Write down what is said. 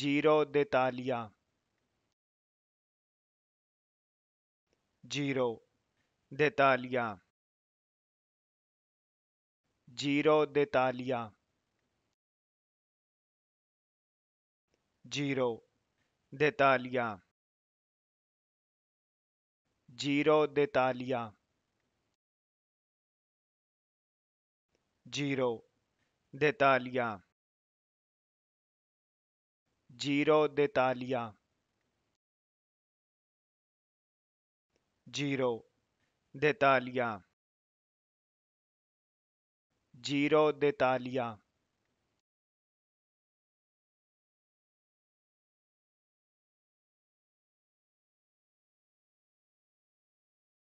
zero देतालिया zero देतालिया zero देतालिया जीरो देतालिया जीरो देतालिया जीरो देतालिया जीरो देतालिया जीरो देतालिया जीरो देतालिया